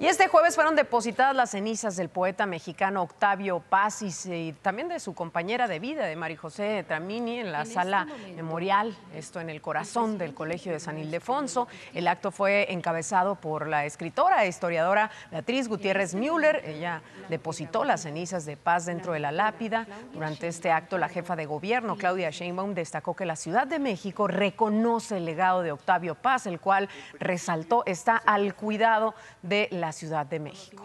Y este jueves fueron depositadas las cenizas del poeta mexicano Octavio Paz y también de su compañera de vida, de Mari José Tramini, en la este sala memorial, esto en el corazón del Colegio de San Ildefonso. El acto fue encabezado por la escritora e historiadora Beatriz Gutiérrez Müller. Ella depositó las cenizas de Paz dentro de la lápida. Durante este acto, la jefa de gobierno, Claudia Sheinbaum, destacó que la Ciudad de México reconoce el legado de Octavio Paz, el cual resaltó está al cuidado de la Ciudad de México.